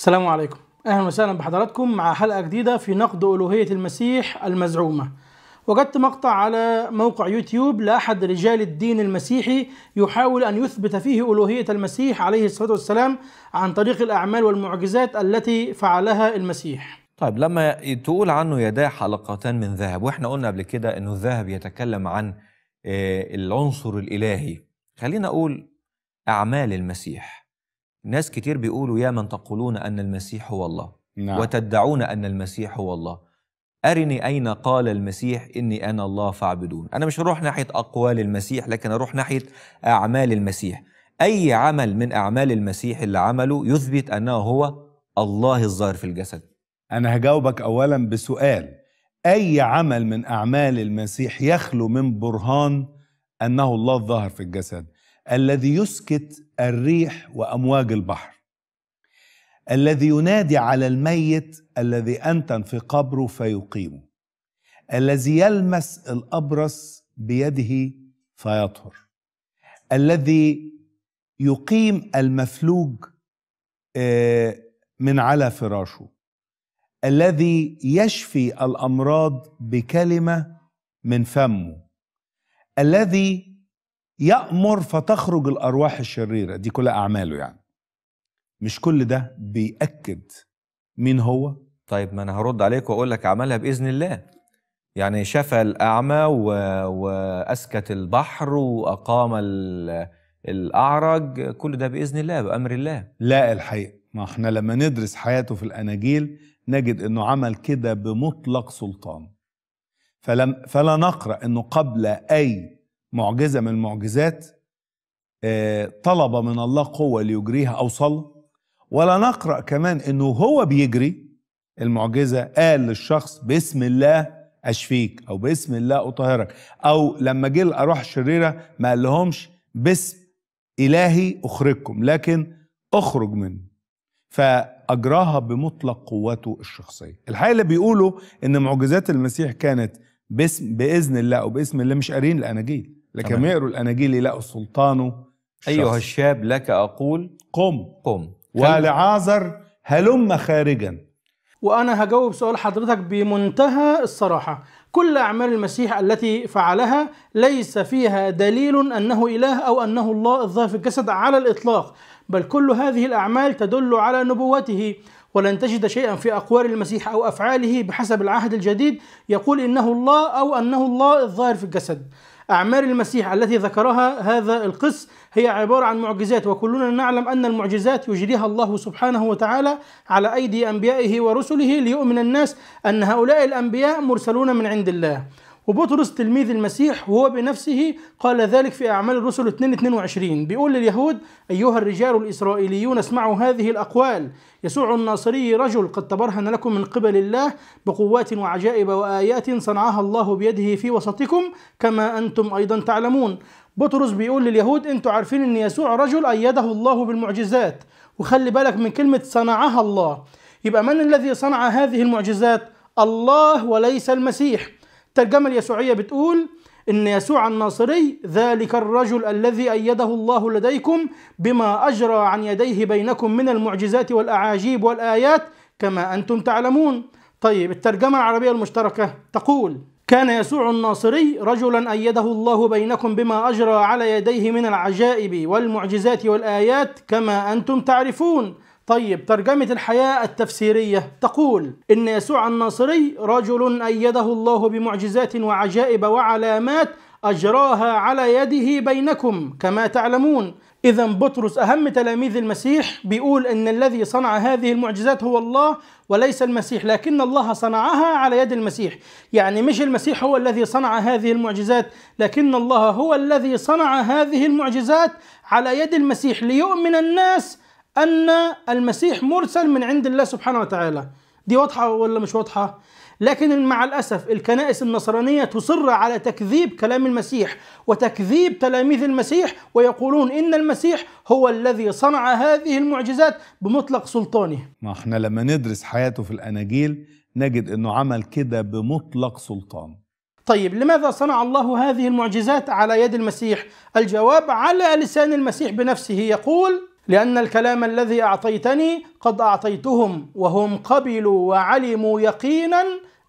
السلام عليكم اهلا وسهلا بحضراتكم مع حلقه جديده في نقد الوهيه المسيح المزعومه وجدت مقطع على موقع يوتيوب لاحد رجال الدين المسيحي يحاول ان يثبت فيه الوهيه المسيح عليه الصلاه والسلام عن طريق الاعمال والمعجزات التي فعلها المسيح طيب لما تقول عنه يداه حلقتان من ذهب واحنا قلنا قبل كده انه الذهب يتكلم عن آه، العنصر الالهي خلينا اقول اعمال المسيح ناس كتير بيقولوا يا من تقولون أن المسيح هو الله نعم. وتدعون أن المسيح هو الله أرني أين قال المسيح إني أنا الله فاعبدون أنا مش هروح ناحية أقوال المسيح لكن أروح ناحية أعمال المسيح أي عمل من أعمال المسيح اللي عمله يثبت أنه هو الله الظاهر في الجسد أنا هجاوبك أولا بسؤال أي عمل من أعمال المسيح يخلو من برهان أنه الله الظاهر في الجسد الذي يسكت الريح وامواج البحر الذي ينادي على الميت الذي انتن في قبره فيقيمه الذي يلمس الابرص بيده فيطهر الذي يقيم المفلوج آه، من على فراشه الذي يشفي الامراض بكلمه من فمه الذي يأمر فتخرج الأرواح الشريرة دي كل أعماله يعني مش كل ده بيأكد مين هو طيب ما أنا هرد عليك وأقول لك عملها بإذن الله يعني شفى الأعمى و... وأسكت البحر وأقام ال... الأعرج كل ده بإذن الله بأمر الله لا الحقيقة ما احنا لما ندرس حياته في الأناجيل نجد أنه عمل كده بمطلق سلطان فلم... فلا نقرأ أنه قبل أي معجزه من المعجزات آه، طلب من الله قوه ليجريها اوصل ولا نقرا كمان انه هو بيجري المعجزه قال للشخص باسم الله اشفيك او باسم الله اطهرك او لما جه الارواح الشريره ما قالهمش باسم الهي اخرجكم لكن اخرج منه فاجراها بمطلق قوته الشخصيه الحقيقه اللي بيقولوا ان معجزات المسيح كانت باسم باذن الله او باسم الله مش قارين الاناجيل لكم يقروا الاناجيل يلاقوا السلطان ايها الشاب لك اقول قم قم ولعازر هلم خارجا وانا هجاوب سؤال حضرتك بمنتهى الصراحه كل اعمال المسيح التي فعلها ليس فيها دليل انه اله او انه الله الظاهر في الجسد على الاطلاق بل كل هذه الاعمال تدل على نبوته ولن تجد شيئا في أقوال المسيح أو أفعاله بحسب العهد الجديد يقول إنه الله أو أنه الله الظاهر في الجسد أعمار المسيح التي ذكرها هذا القس هي عبارة عن معجزات وكلنا نعلم أن المعجزات يجريها الله سبحانه وتعالى على أيدي أنبيائه ورسله ليؤمن الناس أن هؤلاء الأنبياء مرسلون من عند الله وبطرس تلميذ المسيح وهو بنفسه قال ذلك في أعمال الرسل 2 22 بيقول لليهود أيها الرجال الإسرائيليون اسمعوا هذه الأقوال يسوع الناصري رجل قد تبرهن لكم من قبل الله بقوات وعجائب وآيات صنعها الله بيده في وسطكم كما أنتم أيضا تعلمون بطرس بيقول لليهود أنتم عارفين أن يسوع رجل أيده الله بالمعجزات وخلي بالك من كلمة صنعها الله يبقى من الذي صنع هذه المعجزات؟ الله وليس المسيح الترجمة اليسوعية بتقول إن يسوع الناصري ذلك الرجل الذي أيده الله لديكم بما أجرى عن يديه بينكم من المعجزات والأعاجيب والآيات كما أنتم تعلمون طيب الترجمة العربية المشتركة تقول كان يسوع الناصري رجلا أيده الله بينكم بما أجرى على يديه من العجائب والمعجزات والآيات كما أنتم تعرفون طيب ترجمة الحياة التفسيرية تقول إن يسوع الناصري رجل أيده الله بمعجزات وعجائب وعلامات أجراها على يده بينكم كما تعلمون إذا بطرس أهم تلاميذ المسيح بيقول إن الذي صنع هذه المعجزات هو الله وليس المسيح لكن الله صنعها على يد المسيح يعني مش المسيح هو الذي صنع هذه المعجزات لكن الله هو الذي صنع هذه المعجزات على يد المسيح ليؤمن الناس أن المسيح مرسل من عند الله سبحانه وتعالى دي واضحة ولا مش واضحة؟ لكن مع الأسف الكنائس النصرانية تصر على تكذيب كلام المسيح وتكذيب تلاميذ المسيح ويقولون إن المسيح هو الذي صنع هذه المعجزات بمطلق سلطانه ما احنا لما ندرس حياته في الأناجيل نجد أنه عمل كده بمطلق سلطان طيب لماذا صنع الله هذه المعجزات على يد المسيح؟ الجواب على لسان المسيح بنفسه يقول لأن الكلام الذي أعطيتني قد أعطيتهم وهم قبلوا وعلموا يقينا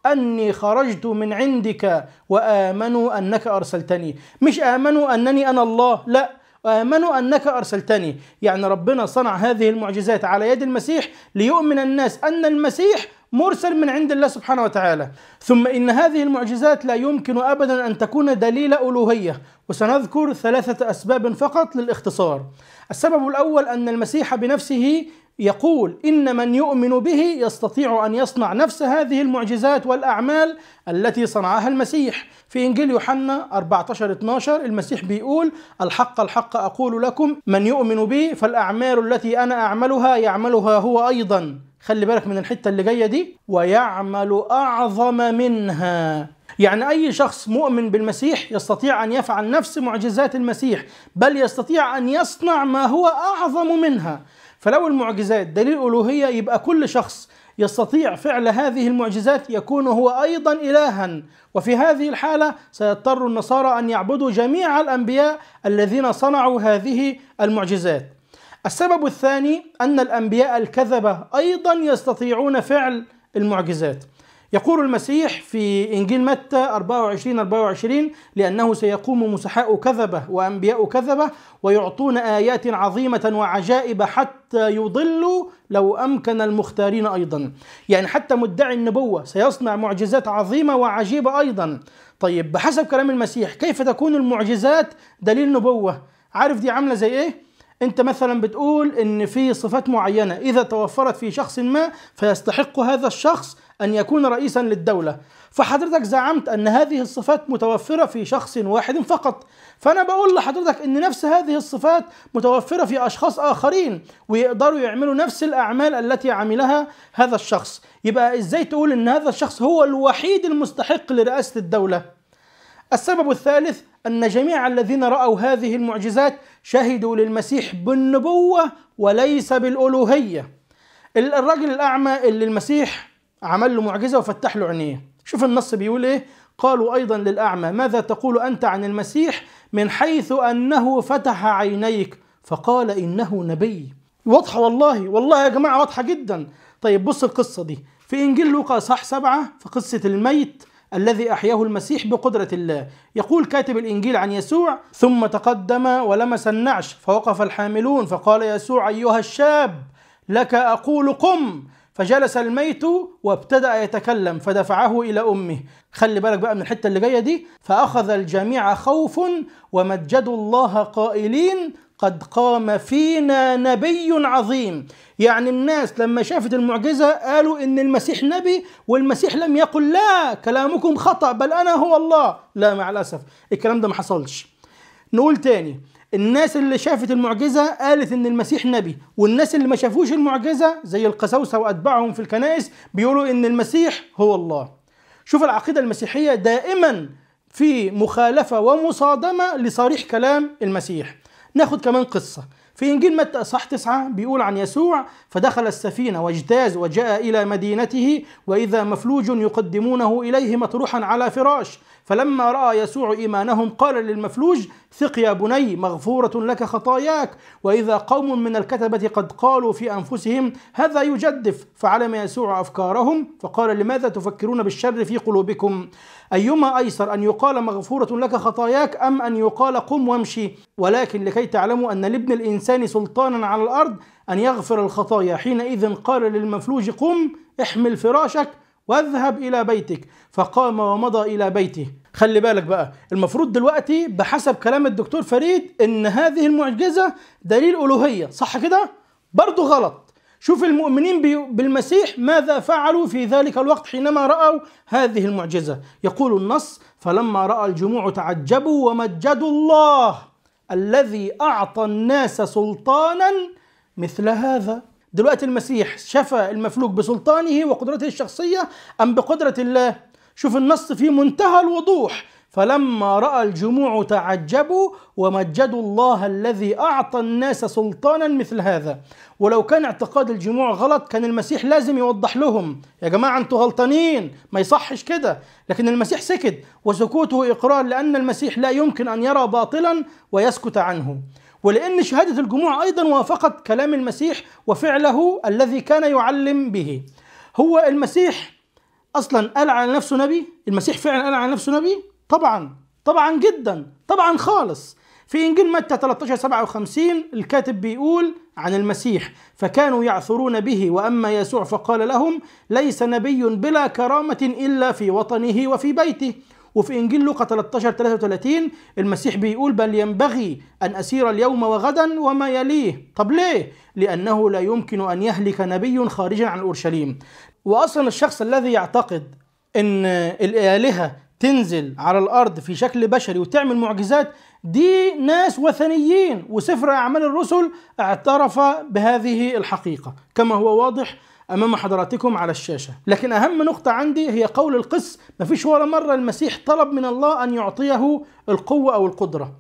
أني خرجت من عندك وآمنوا أنك أرسلتني مش آمنوا أنني أنا الله لا آمنوا أنك أرسلتني يعني ربنا صنع هذه المعجزات على يد المسيح ليؤمن الناس أن المسيح مرسل من عند الله سبحانه وتعالى ثم إن هذه المعجزات لا يمكن أبدا أن تكون دليل ألوهية وسنذكر ثلاثة أسباب فقط للاختصار السبب الأول أن المسيح بنفسه يقول إن من يؤمن به يستطيع أن يصنع نفس هذه المعجزات والأعمال التي صنعها المسيح في إنجيل يوحنا 14 12 المسيح بيقول الحق الحق أقول لكم من يؤمن بي فالأعمال التي أنا أعملها يعملها هو أيضا خلي بالك من الحتة اللي جاية دي ويعمل أعظم منها يعني أي شخص مؤمن بالمسيح يستطيع أن يفعل نفس معجزات المسيح بل يستطيع أن يصنع ما هو أعظم منها فلو المعجزات دليل ألوهية يبقى كل شخص يستطيع فعل هذه المعجزات يكون هو أيضا إلها وفي هذه الحالة سيضطر النصارى أن يعبدوا جميع الأنبياء الذين صنعوا هذه المعجزات السبب الثاني أن الأنبياء الكذبة أيضا يستطيعون فعل المعجزات يقول المسيح في إنجيل متى 24 24 لأنه سيقوم مسحاء كذبة وأنبياء كذبة ويعطون آيات عظيمة وعجائب حتى يضلوا لو أمكن المختارين أيضا يعني حتى مدعي النبوة سيصنع معجزات عظيمة وعجيبة أيضا طيب بحسب كلام المسيح كيف تكون المعجزات دليل نبوة عارف دي عاملة زي إيه؟ انت مثلا بتقول ان في صفات معينه اذا توفرت في شخص ما فيستحق هذا الشخص ان يكون رئيسا للدوله فحضرتك زعمت ان هذه الصفات متوفره في شخص واحد فقط فانا بقول لحضرتك ان نفس هذه الصفات متوفره في اشخاص اخرين ويقدروا يعملوا نفس الاعمال التي عملها هذا الشخص يبقى ازاي تقول ان هذا الشخص هو الوحيد المستحق لرئاسه الدوله السبب الثالث أن جميع الذين رأوا هذه المعجزات شهدوا للمسيح بالنبوة وليس بالألوهية الرجل الأعمى اللي المسيح عمل له معجزة وفتح له عينيه شوف النص بيقول إيه قالوا أيضا للأعمى ماذا تقول أنت عن المسيح من حيث أنه فتح عينيك فقال إنه نبي واضحة والله والله يا جماعة واضحة جدا طيب بص القصة دي في إنجيل لوقا صح سبعة في قصة الميت الذي أحياه المسيح بقدرة الله يقول كاتب الإنجيل عن يسوع ثم تقدم ولمس النعش فوقف الحاملون فقال يسوع أيها الشاب لك أقول قم فجلس الميت وابتدأ يتكلم فدفعه إلى أمه خلي بالك بقى من الحتة اللي جاية دي فأخذ الجميع خوف ومجدوا الله قائلين قد قام فينا نبي عظيم يعني الناس لما شافت المعجزة قالوا إن المسيح نبي والمسيح لم يقل لا كلامكم خطأ بل أنا هو الله لا مع الأسف الكلام ده ما حصلش نقول تاني الناس اللي شافت المعجزة قالت إن المسيح نبي والناس اللي ما شافوش المعجزة زي القساوسة وأتباعهم في الكنائس بيقولوا إن المسيح هو الله شوف العقيدة المسيحية دائما في مخالفة ومصادمة لصريح كلام المسيح ناخد كمان قصة في إنجيل متى أصح تسعة بيقول عن يسوع فدخل السفينة واجتاز وجاء إلى مدينته وإذا مفلوج يقدمونه إليه مطروحا على فراش فلما رأى يسوع إيمانهم قال للمفلوج ثق يا بني مغفورة لك خطاياك وإذا قوم من الكتبة قد قالوا في أنفسهم هذا يجدف فعلم يسوع أفكارهم فقال لماذا تفكرون بالشر في قلوبكم أيما أيسر أن يقال مغفورة لك خطاياك أم أن يقال قم وامشي ولكن لكي تعلموا أن لابن الإنسان سلطانا على الأرض أن يغفر الخطايا حينئذ قال للمفلوج قم احمل فراشك واذهب إلى بيتك فقام ومضى إلى بيته خلي بالك بقى المفروض دلوقتي بحسب كلام الدكتور فريد إن هذه المعجزة دليل ألوهية صح كده؟ برضه غلط شوف المؤمنين بالمسيح ماذا فعلوا في ذلك الوقت حينما رأوا هذه المعجزة يقول النص فلما رأى الجموع تعجبوا ومجدوا الله الذي أعطى الناس سلطانا مثل هذا دلوقتي المسيح شفى المفلوج بسلطانه وقدرته الشخصية أم بقدرة الله شوف النص في منتهى الوضوح فلما رأى الجموع تعجبوا ومجدوا الله الذي أعطى الناس سلطانا مثل هذا ولو كان اعتقاد الجموع غلط كان المسيح لازم يوضح لهم يا جماعة انتوا غلطانين ما يصحش كده لكن المسيح سكت وسكوته إقرار لأن المسيح لا يمكن أن يرى باطلا ويسكت عنه ولأن شهادة الجموع أيضا وافقت كلام المسيح وفعله الذي كان يعلم به هو المسيح أصلا قال على نفسه نبي المسيح فعلا قال على نفسه نبي طبعا طبعا جدا طبعا خالص في إنجيل متى 13 57 الكاتب بيقول عن المسيح فكانوا يعثرون به وأما يسوع فقال لهم ليس نبي بلا كرامة إلا في وطنه وفي بيته وفي انجيل لوقا 13 33 المسيح بيقول بل ينبغي ان اسير اليوم وغدا وما يليه طب ليه لانه لا يمكن ان يهلك نبي خارجا عن اورشليم واصلا الشخص الذي يعتقد ان الالهه تنزل على الارض في شكل بشري وتعمل معجزات دي ناس وثنيين وسفر اعمال الرسل اعترف بهذه الحقيقه كما هو واضح امام حضراتكم على الشاشه لكن اهم نقطه عندي هي قول القس مفيش ولا مره المسيح طلب من الله ان يعطيه القوه او القدره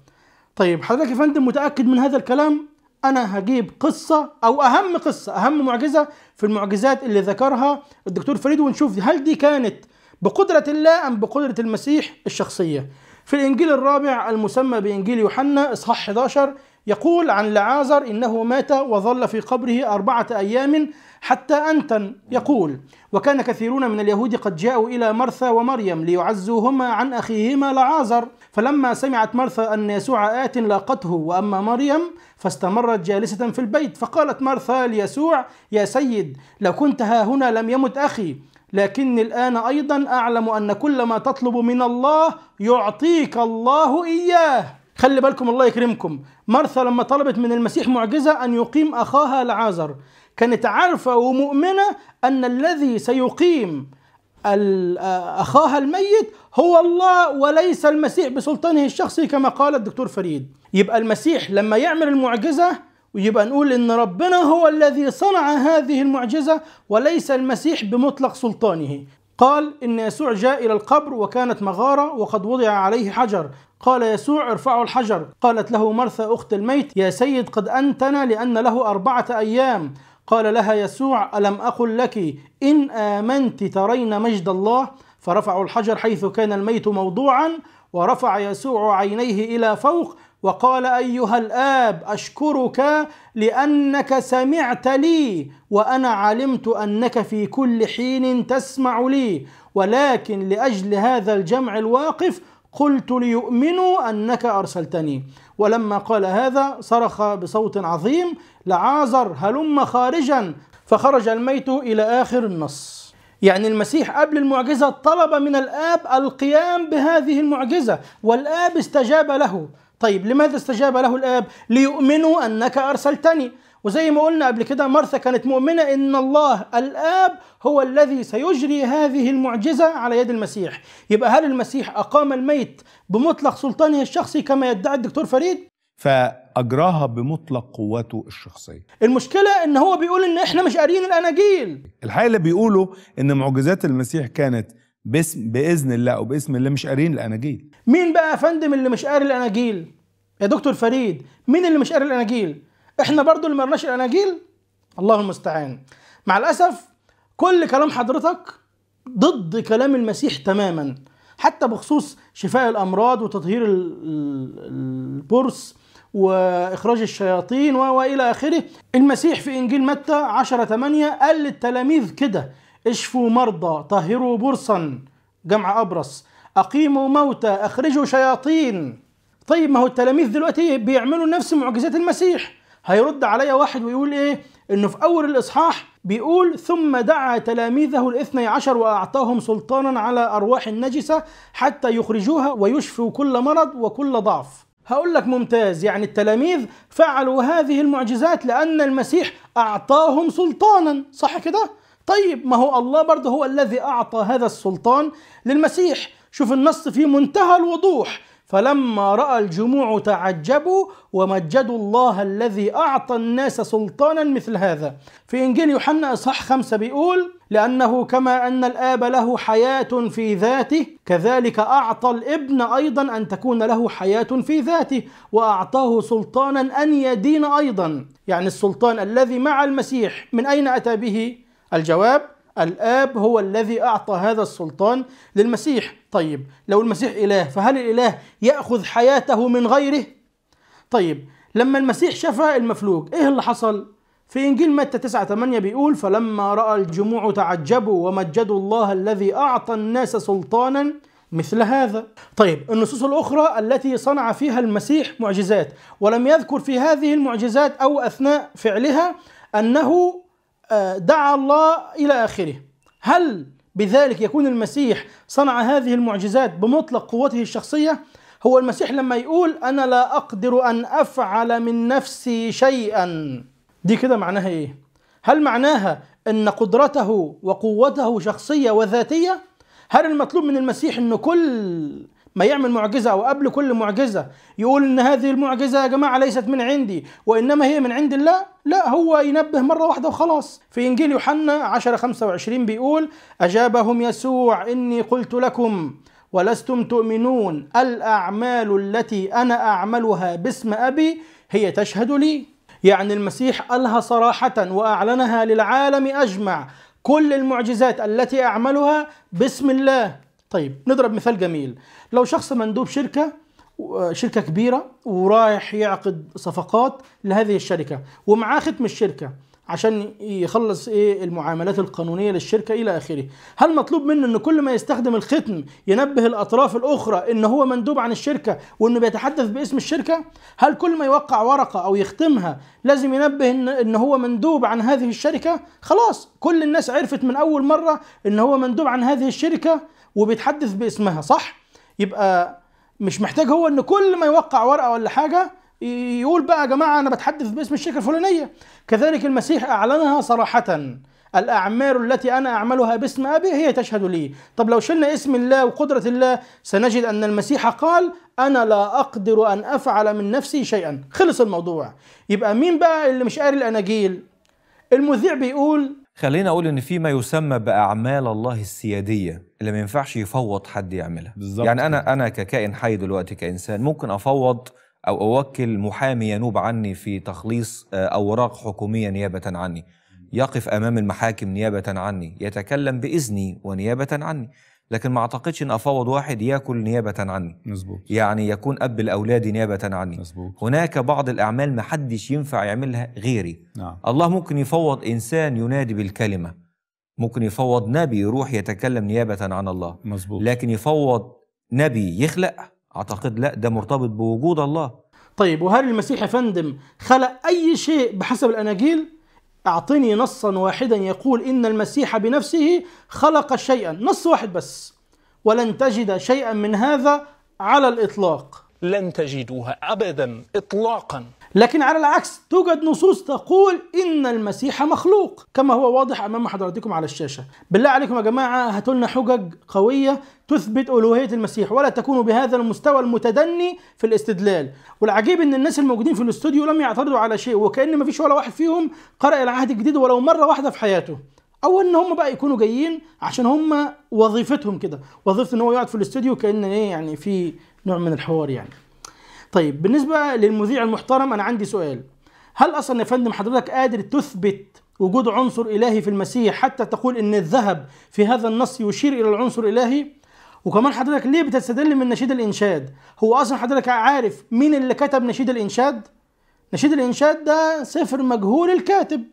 طيب حضرتك يا فندم متاكد من هذا الكلام انا هجيب قصه او اهم قصه اهم معجزه في المعجزات اللي ذكرها الدكتور فريد ونشوف هل دي كانت بقدره الله ام بقدره المسيح الشخصيه في الانجيل الرابع المسمى بانجيل يوحنا اصحاح 11 يقول عن لعازر إنه مات وظل في قبره أربعة أيام حتى أنتن يقول وكان كثيرون من اليهود قد جاءوا إلى مرثى ومريم ليعزوهما عن أخيهما لعازر فلما سمعت مرثى أن يسوع آت لاقته وأما مريم فاستمرت جالسة في البيت فقالت مرثى ليسوع يا سيد لو كنت ها هنا لم يمت أخي لكني الآن أيضا أعلم أن كل ما تطلب من الله يعطيك الله إياه خلي بالكم الله يكرمكم مرثا لما طلبت من المسيح معجزة أن يقيم أخاها لعازر كانت عارفة ومؤمنة أن الذي سيقيم آه، أخاها الميت هو الله وليس المسيح بسلطانه الشخصي كما قال الدكتور فريد يبقى المسيح لما يعمل المعجزة ويبقى نقول ان ربنا هو الذي صنع هذه المعجزه وليس المسيح بمطلق سلطانه قال إن يسوع جاء إلى القبر وكانت مغارة وقد وضع عليه حجر قال يسوع ارفعوا الحجر قالت له مرثا أخت الميت يا سيد قد أنتنا لأن له أربعة أيام قال لها يسوع ألم أقل لك إن آمنت ترين مجد الله فرفعوا الحجر حيث كان الميت موضوعا ورفع يسوع عينيه إلى فوق وقال أيها الآب أشكرك لأنك سمعت لي وأنا علمت أنك في كل حين تسمع لي ولكن لأجل هذا الجمع الواقف قلت ليؤمنوا أنك أرسلتني ولما قال هذا صرخ بصوت عظيم لعازر هلم خارجا فخرج الميت إلى آخر النص يعني المسيح قبل المعجزة طلب من الآب القيام بهذه المعجزة والآب استجاب له طيب لماذا استجاب له الآب ليؤمنوا أنك أرسلتني وزي ما قلنا قبل كده مرثا كانت مؤمنة إن الله الآب هو الذي سيجري هذه المعجزة على يد المسيح يبقى هل المسيح أقام الميت بمطلق سلطانه الشخصي كما يدعي الدكتور فريد؟ فأجراها بمطلق قوته الشخصية المشكلة إن هو بيقول إن إحنا مش قارين الأناجيل الحقيقة اللي بيقوله إن معجزات المسيح كانت باسم باذن الله او باسم اللي مش قارين الاناجيل مين بقى يا فندم اللي مش قاري الاناجيل يا دكتور فريد مين اللي مش قاري الاناجيل احنا برضو اللي ما قرناش الاناجيل الله المستعان مع الاسف كل كلام حضرتك ضد كلام المسيح تماما حتى بخصوص شفاء الامراض وتطهير البرص واخراج الشياطين والى اخره المسيح في انجيل متى 10 8 قال للتلاميذ كده اشفوا مرضى طهروا برصا جمع أبرص أقيموا موتى أخرجوا شياطين طيب ما هو التلاميذ دلوقتي بيعملوا نفس معجزات المسيح هيرد عليا واحد ويقول إيه إنه في أول الإصحاح بيقول ثم دعا تلاميذه الاثني عشر وأعطاهم سلطانا على أرواح النجسة حتى يخرجوها ويشفوا كل مرض وكل ضعف هقول لك ممتاز يعني التلاميذ فعلوا هذه المعجزات لأن المسيح أعطاهم سلطانا صح كده؟ طيب ما هو الله برضه هو الذي أعطى هذا السلطان للمسيح شوف النص في منتهى الوضوح فلما رأى الجموع تعجبوا ومجدوا الله الذي أعطى الناس سلطانا مثل هذا في إنجيل يوحنا إصحاح خمسة بيقول لأنه كما أن الآب له حياة في ذاته كذلك أعطى الابن أيضا أن تكون له حياة في ذاته وأعطاه سلطانا أن يدين أيضا يعني السلطان الذي مع المسيح من أين أتى به؟ الجواب الآب هو الذي أعطى هذا السلطان للمسيح طيب لو المسيح إله فهل الإله يأخذ حياته من غيره؟ طيب لما المسيح شفى المفلوج إيه اللي حصل؟ في إنجيل متى 9 8 بيقول فلما رأى الجموع تعجبوا ومجدوا الله الذي أعطى الناس سلطانا مثل هذا طيب النصوص الأخرى التي صنع فيها المسيح معجزات ولم يذكر في هذه المعجزات أو أثناء فعلها أنه آه، دعا الله إلى آخره هل بذلك يكون المسيح صنع هذه المعجزات بمطلق قوته الشخصية هو المسيح لما يقول أنا لا أقدر أن أفعل من نفسي شيئا دي كده معناها إيه؟ هل معناها أن قدرته وقوته شخصية وذاتية؟ هل المطلوب من المسيح أن كل ما يعمل معجزة أو قبل كل معجزة يقول إن هذه المعجزة يا جماعة ليست من عندي وإنما هي من عند الله لا هو ينبه مرة واحدة وخلاص في إنجيل يوحنا 10 25 بيقول أجابهم يسوع إني قلت لكم ولستم تؤمنون الأعمال التي أنا أعملها باسم أبي هي تشهد لي يعني المسيح قالها صراحة وأعلنها للعالم أجمع كل المعجزات التي أعملها باسم الله طيب نضرب مثال جميل لو شخص مندوب شركة شركة كبيرة ورايح يعقد صفقات لهذه الشركة ومعاه ختم الشركة عشان يخلص ايه المعاملات القانونيه للشركه الى اخره هل مطلوب منه ان كل ما يستخدم الختم ينبه الاطراف الاخرى ان هو مندوب عن الشركه وانه بيتحدث باسم الشركه هل كل ما يوقع ورقه او يختمها لازم ينبه ان, إن هو مندوب عن هذه الشركه خلاص كل الناس عرفت من اول مره ان هو مندوب عن هذه الشركه وبيتحدث باسمها صح يبقى مش محتاج هو ان كل ما يوقع ورقه ولا حاجه يقول بقى يا جماعه انا بتحدث باسم الشركه الفلانيه كذلك المسيح اعلنها صراحه الأعمار التي أنا أعملها باسم أبي هي تشهد لي طب لو شلنا اسم الله وقدرة الله سنجد أن المسيح قال أنا لا أقدر أن أفعل من نفسي شيئا خلص الموضوع يبقى مين بقى اللي مش قاري الأناجيل المذيع بيقول خلينا اقول ان في ما يسمى باعمال الله السياديه اللي ما ينفعش يفوض حد يعملها بالزبط. يعني انا انا ككائن حي دلوقتي كانسان ممكن افوض او اوكل محامي ينوب عني في تخليص آه، اوراق حكوميه نيابه عني يقف امام المحاكم نيابه عني يتكلم باذني ونيابه عني لكن ما اعتقدش ان افوض واحد ياكل نيابه عني مزبوط. يعني يكون اب لاولادي نيابه عني مزبوط. هناك بعض الاعمال ما حدش ينفع يعملها غيري نعم. الله ممكن يفوض انسان ينادي بالكلمه ممكن يفوض نبي يروح يتكلم نيابه عن الله مزبوط. لكن يفوض نبي يخلق اعتقد لا ده مرتبط بوجود الله طيب وهل المسيح يا فندم خلق اي شيء بحسب الاناجيل أعطني نصا واحدا يقول إن المسيح بنفسه خلق شيئا نص واحد بس ولن تجد شيئا من هذا على الإطلاق لن تجدوها أبدا إطلاقا لكن على العكس توجد نصوص تقول ان المسيح مخلوق كما هو واضح امام حضراتكم على الشاشه بالله عليكم يا جماعه هاتوا لنا حجج قويه تثبت الوهيه المسيح ولا تكونوا بهذا المستوى المتدني في الاستدلال والعجيب ان الناس الموجودين في الاستوديو لم يعترضوا على شيء وكان ما فيش ولا واحد فيهم قرأ العهد الجديد ولو مره واحده في حياته او ان هم بقى يكونوا جايين عشان هم وظيفتهم كده وظيفه ان هو يقعد في الاستوديو كان ايه يعني في نوع من الحوار يعني طيب بالنسبه للمذيع المحترم انا عندي سؤال هل اصلا يا فندم حضرتك قادر تثبت وجود عنصر الهي في المسيح حتى تقول ان الذهب في هذا النص يشير الى العنصر الالهي وكمان حضرتك ليه بتستدل من نشيد الانشاد هو اصلا حضرتك عارف مين اللي كتب نشيد الانشاد نشيد الانشاد ده سفر مجهول الكاتب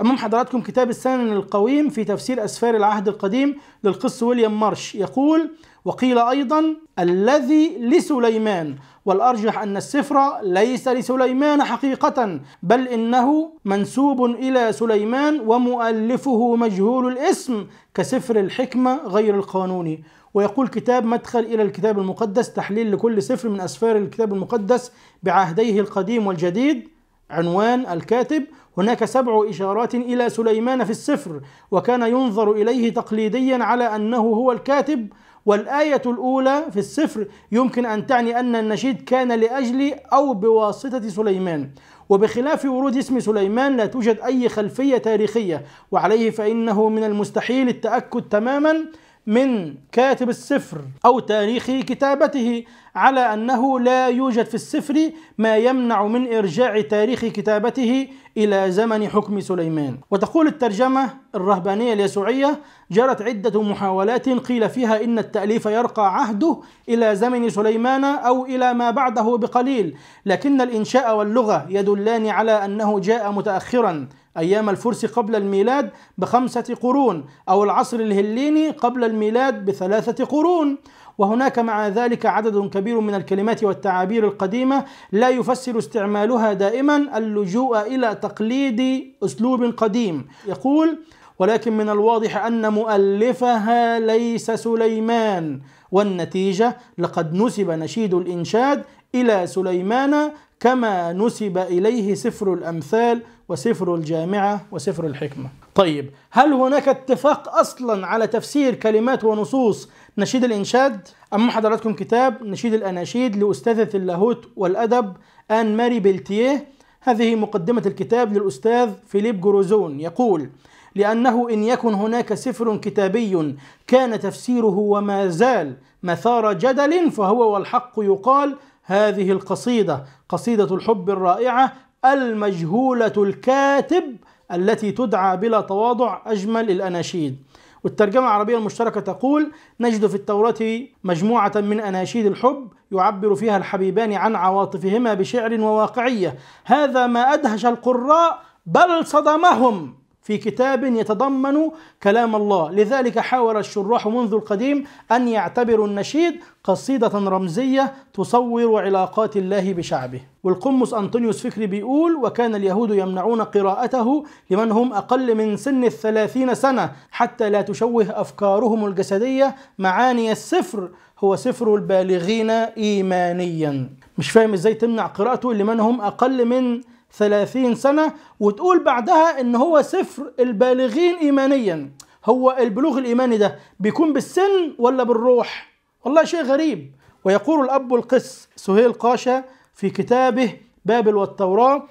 أمام حضراتكم كتاب السنن القويم في تفسير أسفار العهد القديم للقس ويليام مارش يقول وقيل أيضا الذي لسليمان والأرجح أن السفر ليس لسليمان حقيقة بل إنه منسوب إلى سليمان ومؤلفه مجهول الاسم كسفر الحكمة غير القانوني ويقول كتاب مدخل إلى الكتاب المقدس تحليل لكل سفر من أسفار الكتاب المقدس بعهديه القديم والجديد عنوان الكاتب هناك سبع إشارات إلى سليمان في السفر وكان ينظر إليه تقليديا على أنه هو الكاتب والآية الأولى في السفر يمكن أن تعني أن النشيد كان لأجل أو بواسطة سليمان وبخلاف ورود اسم سليمان لا توجد أي خلفية تاريخية وعليه فإنه من المستحيل التأكد تماما من كاتب السفر أو تاريخ كتابته على أنه لا يوجد في السفر ما يمنع من إرجاع تاريخ كتابته إلى زمن حكم سليمان وتقول الترجمة الرهبانية اليسوعية جرت عدة محاولات قيل فيها إن التأليف يرقى عهده إلى زمن سليمان أو إلى ما بعده بقليل لكن الإنشاء واللغة يدلان على أنه جاء متأخراً أيام الفرس قبل الميلاد بخمسة قرون أو العصر الهليني قبل الميلاد بثلاثة قرون وهناك مع ذلك عدد كبير من الكلمات والتعابير القديمة لا يفسر استعمالها دائما اللجوء إلى تقليد أسلوب قديم يقول ولكن من الواضح أن مؤلفها ليس سليمان والنتيجة لقد نسب نشيد الإنشاد إلى سليمان كما نسب إليه سفر الأمثال وسفر الجامعة وسفر الحكمة طيب هل هناك اتفاق أصلا على تفسير كلمات ونصوص نشيد الإنشاد؟ أمام حضراتكم كتاب نشيد الأناشيد لأستاذة اللاهوت والأدب آن ماري بلتيه هذه مقدمة الكتاب للأستاذ فيليب جروزون يقول لأنه إن يكن هناك سفر كتابي كان تفسيره وما زال مثار جدل فهو والحق يقال هذه القصيدة قصيدة الحب الرائعة المجهولة الكاتب التي تدعى بلا تواضع أجمل الأناشيد والترجمة العربية المشتركة تقول نجد في التوراة مجموعة من أناشيد الحب يعبر فيها الحبيبان عن عواطفهما بشعر وواقعية هذا ما أدهش القراء بل صدمهم في كتاب يتضمن كلام الله لذلك حاول الشراح منذ القديم أن يعتبروا النشيد قصيدة رمزية تصور علاقات الله بشعبه والقمص أنطونيوس فكري بيقول وكان اليهود يمنعون قراءته لمن هم أقل من سن الثلاثين سنة حتى لا تشوه أفكارهم الجسدية معاني السفر هو سفر البالغين إيمانيا مش فاهم إزاي تمنع قراءته لمن هم أقل من 30 سنة وتقول بعدها ان هو سفر البالغين ايمانيا هو البلوغ الايماني ده بيكون بالسن ولا بالروح والله شيء غريب ويقول الاب القس سهيل قاشا في كتابه بابل والتوراة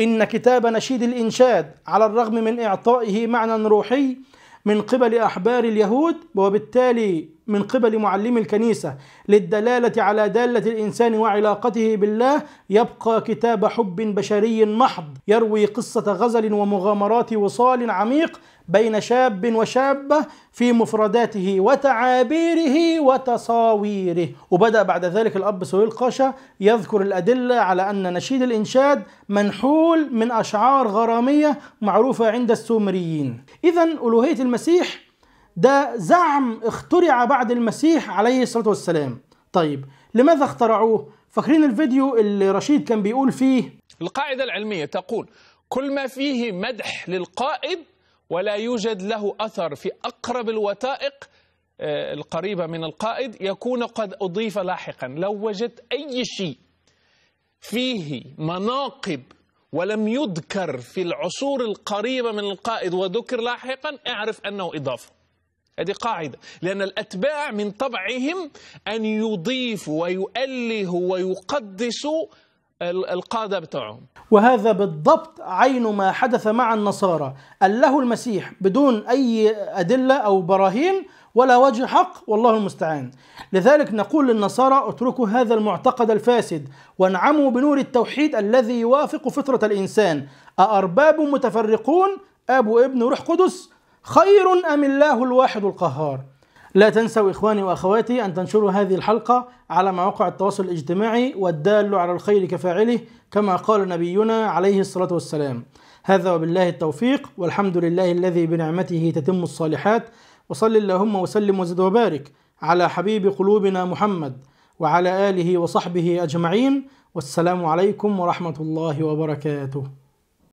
إن كتاب نشيد الإنشاد على الرغم من إعطائه معنى روحي من قبل أحبار اليهود وبالتالي من قبل معلم الكنيسة للدلالة على دالة الإنسان وعلاقته بالله يبقى كتاب حب بشري محض يروي قصة غزل ومغامرات وصال عميق بين شاب وشابة في مفرداته وتعابيره وتصاويره وبدأ بعد ذلك الأب سهيل قاشا يذكر الأدلة على أن نشيد الإنشاد منحول من أشعار غرامية معروفة عند السومريين إذا ألوهية المسيح ده زعم اخترع بعد المسيح عليه الصلاة والسلام طيب لماذا اخترعوه؟ فاكرين الفيديو اللي رشيد كان بيقول فيه القاعدة العلمية تقول كل ما فيه مدح للقائد ولا يوجد له أثر في أقرب الوثائق آه، القريبة من القائد يكون قد أضيف لاحقا لو وجدت أي شيء فيه مناقب ولم يذكر في العصور القريبة من القائد وذكر لاحقا اعرف أنه إضافة هذه قاعدة لأن الأتباع من طبعهم أن يضيفوا ويؤلهوا ويقدسوا القادة بتوعهم وهذا بالضبط عين ما حدث مع النصارى أله المسيح بدون أي أدلة أو براهين ولا وجه حق والله المستعان لذلك نقول للنصارى اتركوا هذا المعتقد الفاسد وانعموا بنور التوحيد الذي يوافق فطرة الإنسان أأرباب متفرقون أب وابن وروح قدس خير أم الله الواحد القهار لا تنسوا إخواني وأخواتي أن تنشروا هذه الحلقة على مواقع التواصل الاجتماعي والدال على الخير كفاعله كما قال نبينا عليه الصلاة والسلام هذا وبالله التوفيق والحمد لله الذي بنعمته تتم الصالحات وصل اللهم وسلم وزد وبارك على حبيب قلوبنا محمد وعلى آله وصحبه أجمعين والسلام عليكم ورحمة الله وبركاته